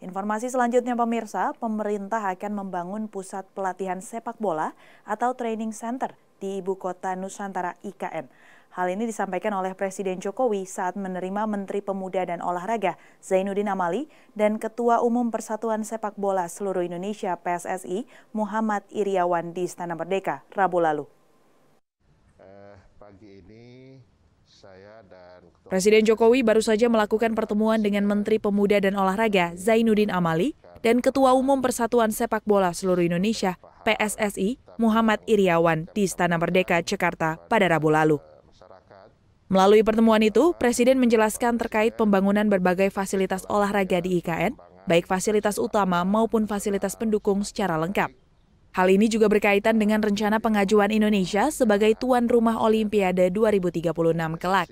Informasi selanjutnya pemirsa, pemerintah akan membangun pusat pelatihan sepak bola atau training center di ibu kota Nusantara IKN. Hal ini disampaikan oleh Presiden Jokowi saat menerima Menteri Pemuda dan Olahraga Zainuddin Amali dan Ketua Umum Persatuan Sepak Bola Seluruh Indonesia PSSI Muhammad Iriawan di Istana Merdeka Rabu lalu. Eh, pagi ini Presiden Jokowi baru saja melakukan pertemuan dengan Menteri Pemuda dan Olahraga Zainuddin Amali dan Ketua Umum Persatuan Sepak Bola Seluruh Indonesia PSSI Muhammad Iriawan di Istana Merdeka, Jakarta pada Rabu lalu. Melalui pertemuan itu, Presiden menjelaskan terkait pembangunan berbagai fasilitas olahraga di IKN, baik fasilitas utama maupun fasilitas pendukung secara lengkap. Hal ini juga berkaitan dengan rencana pengajuan Indonesia sebagai tuan rumah Olimpiade 2036 kelak.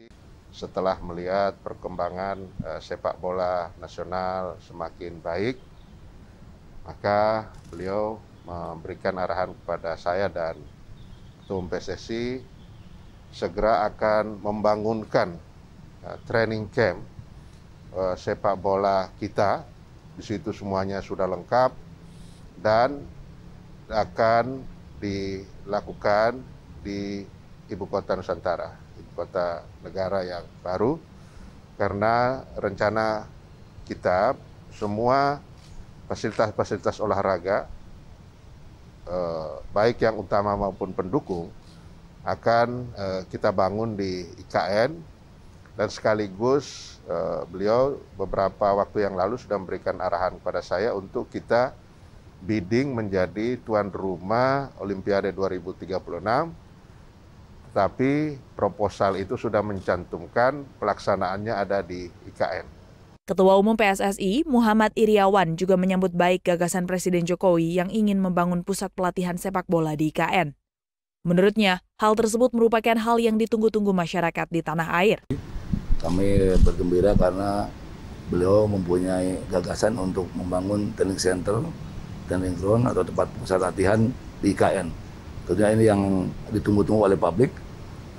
Setelah melihat perkembangan eh, sepak bola nasional semakin baik, maka beliau memberikan arahan kepada saya dan Ketum PSSI segera akan membangunkan eh, training camp eh, sepak bola kita. Di situ semuanya sudah lengkap dan akan dilakukan di ibu kota Nusantara, ibu kota negara yang baru, karena rencana kita semua fasilitas-fasilitas olahraga, eh, baik yang utama maupun pendukung, akan eh, kita bangun di IKN dan sekaligus eh, beliau beberapa waktu yang lalu sudah memberikan arahan kepada saya untuk kita bidding menjadi tuan rumah Olimpiade 2036 tetapi proposal itu sudah mencantumkan pelaksanaannya ada di IKN. Ketua Umum PSSI, Muhammad Iriawan, juga menyambut baik gagasan Presiden Jokowi yang ingin membangun pusat pelatihan sepak bola di IKN. Menurutnya, hal tersebut merupakan hal yang ditunggu-tunggu masyarakat di tanah air. Kami bergembira karena beliau mempunyai gagasan untuk membangun training center Training Ground atau tempat pusat latihan di IKN. Tentunya ini yang ditunggu-tunggu oleh publik.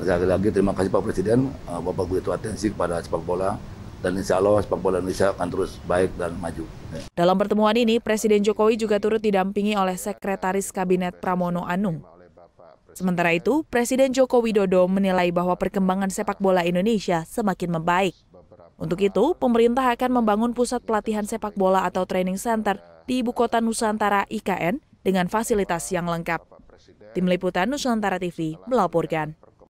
Sekali lagi terima kasih Pak Presiden, eh, Bapak begitu atensi kepada sepak bola dan insya Allah sepak bola Indonesia akan terus baik dan maju. Ya. Dalam pertemuan ini, Presiden Jokowi juga turut didampingi oleh Sekretaris Kabinet Pramono Anung. Sementara itu, Presiden Joko Widodo menilai bahwa perkembangan sepak bola Indonesia semakin membaik. Untuk itu, pemerintah akan membangun pusat pelatihan sepak bola atau training center di Ibu Kota Nusantara IKN dengan fasilitas yang lengkap. Tim Liputan Nusantara TV melaporkan.